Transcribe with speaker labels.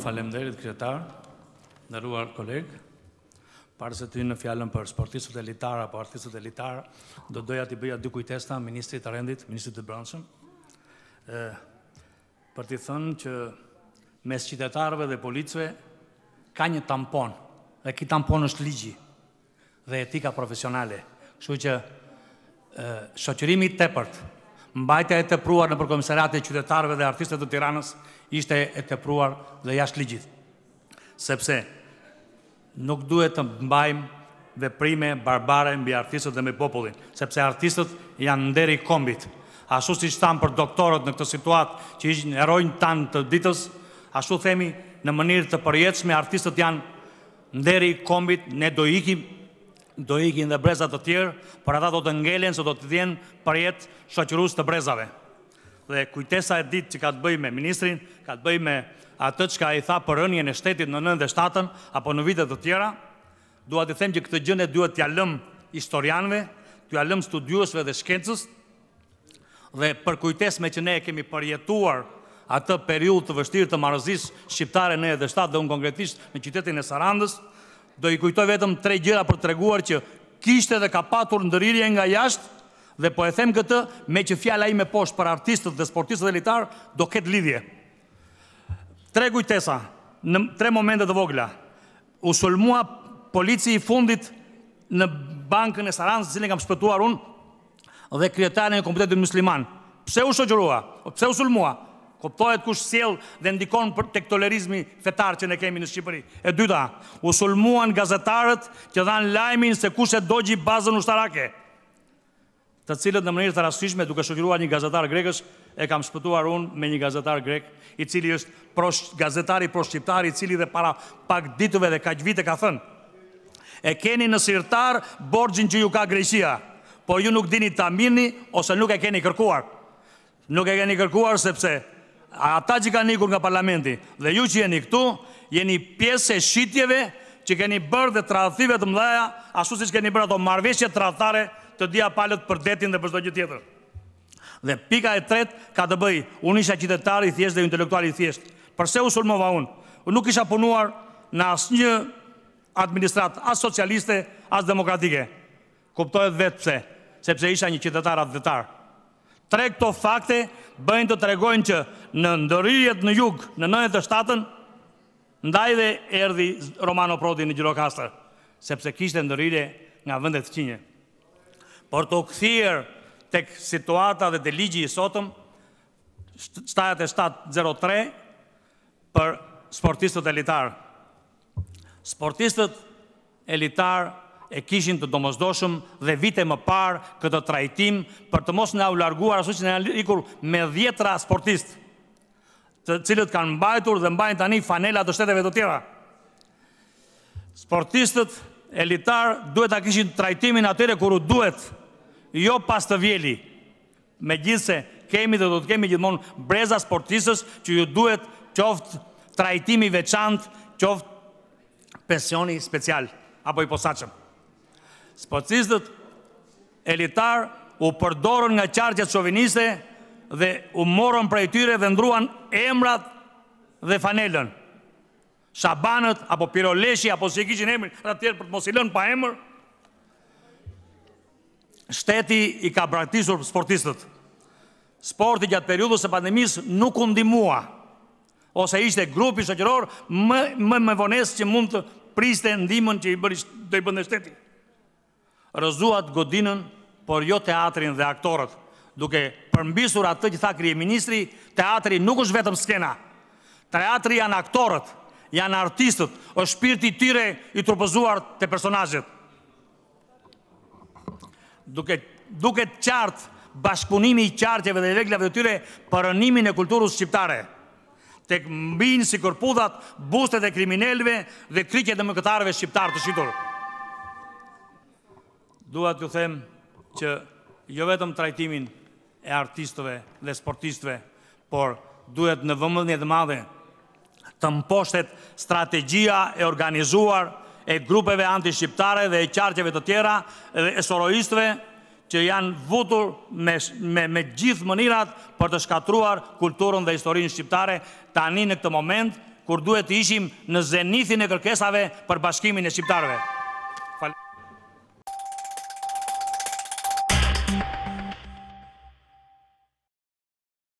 Speaker 1: falemderit kretar, ndërruar kolegë, parës se ty në fjallën për sportistët e litarë apo artistët e litarë, do doja t'i bëja dy kujtesta, Ministri të Rendit, Ministri të Branshëm, për t'i thënë që mes qitetarëve dhe policëve ka një tampon, dhe ki tampon është ligji dhe etika profesionale, shu që shoqërimi të tëpërtë, mbajtja e të pruar në përkomisariat e qytetarëve dhe artistët të tiranës ishte e të pruar dhe jashtë ligjit. Sepse, nuk duhet të mbajmë dhe prime barbare mbi artistët dhe me popullin, sepse artistët janë nderi kombit. Ashtu si që thamë për doktorët në këtë situatë që i në erojnë tanë të ditës, ashtu themi në mënirë të përjetës me artistët janë nderi kombit, ne do ikim do ikin dhe brezat të tjerë, për ata do të ngelen se do të djenë për jetë të brezave. Dhe kujtesa e ditë që ka të bëj me ministrin, ka të bëj me atë që ka i tha për rënje në shtetit në 97 dhe shtatën, apo në vitet të tjera, duat i them që këtë gjëne duhet t'ja lëm historianve, t'ja lëm studiusve dhe shkencës, dhe për kujtes me që ne e kemi përjetuar atë periud të vështirë të marëzis shqiptare në e dhe shtatë dhe unë konkretisht në qytetin e Sarandës, do i kujtoj vetëm tre gjera për të reguar që kishte dhe ka patur ndërirje nga jashtë dhe po e them këtë me që fjala i me poshtë për artistët dhe sportistët dhe litarë do ketë lidhje. Tre gujtesa, në tre momente dhe vogla, u sulmua polici i fundit në bankën e Saransë, zinë kam shpëtuar unë, dhe krijetarën e komitetit musliman. Pse u shoqërua? Pse u sulmua? Koptohet kush sjell dhe ndikon për tek tolerizmi fetar që ne kemi në Shqipëri. E dyta, u sulmuan gazetarët që dhan lajmin se kush e dogji bazën ushtarake. Të cilët në mënyrë të rastishme duke shoqëruar një gazetar grekës, e kam shpëtuar unë me një gazetar grek i cili është pro gazetari pro shqiptari, i cili dhe para pak ditëve dhe kaq vite ka thënë e keni në sirtar borxhin që ju ka Greqia, por ju nuk dini të amini ose nuk e keni kërkuar. Nuk e keni kërkuar sepse ata që ka nikur nga parlamenti dhe ju që jeni këtu, jeni pjesë e shqitjeve që keni bërë dhe tradhive të mdhaja, ashtu si që keni bërë ato marveshje tradhare të dia palët për detin dhe përshdo gjithë tjetër. Dhe pika e tret ka të bëj, unë isha qitetari i thjesht dhe intelektual i thjesht. Përse u sulmova unë? Unë nuk isha punuar në asë një administrat, asë socialiste, asë demokratike. Kuptojët vetë pse, sepse isha një qitetar atë vetarë tre këto fakte bëjnë të tregojnë që në ndërrijet në jug në 97-ën, ndaj dhe erdi Romano Prodi në Gjirokastër, sepse kishtë ndërrije nga vëndet të qinje. Por të këthirë tek situata dhe të ligji i sotëm, stajat e 703 për sportistët elitarë. Sportistët elitarë e kishin të domosdoshëm dhe vite më parë këtë trajtim për të mos në au larguar aso që në ikur me djetra sportist të cilët kanë mbajtur dhe mbajnë tani fanela të shteteve të tjera. Sportistët elitar duhet a kishin trajtimin atyre kuru duhet, jo pas të vjeli, me gjithse kemi dhe do të kemi gjithmonë breza sportistës që ju duhet qoftë trajtimi veçant, qoftë pensioni special apo i posaqëm spacistët elitar u përdorën nga qarqet shoviniste dhe u morën për e tyre dhe ndruan emrat dhe fanelën. Shabanët, apo Piroleshi, apo si e kishin emrin, dhe tjerë për të mosilën pa emrë, shteti i ka praktisur sportistët. Sporti gjatë periudës e pandemis nuk undimua, ose ishte grupi shëqëror më më vones që mund të priste ndimën që i bërë i bëndë shtetit rëzuat godinën, por jo teatrin dhe aktorët, duke përmbisur atë të që tha krije ministri, teatri nuk është vetëm skena. Teatri janë aktorët, janë artistët, është shpirti tyre i trupëzuar të personajët. Duke, duke qartë bashkëpunimi i qartjeve dhe reglave të tyre për rënimin e kulturës shqiptare, tek mbinë si kërpudat, bustet e kriminelve dhe krike dhe mëkëtarve shqiptarë të shqiturë duhet ju them që jo vetëm trajtimin e artistëve dhe sportistëve, por duhet në vëmëllënje dhe madhe të mposhtet strategia e organizuar e grupeve anti-shqiptare dhe e qarqeve të tjera dhe e soroistëve që janë vutur me, me, me gjithë mënirat për të shkatruar kulturën dhe historinë shqiptare tani në këtë moment, kur duhet të ishim në zenithin e kërkesave për bashkimin e shqiptarve. Shqiptarve.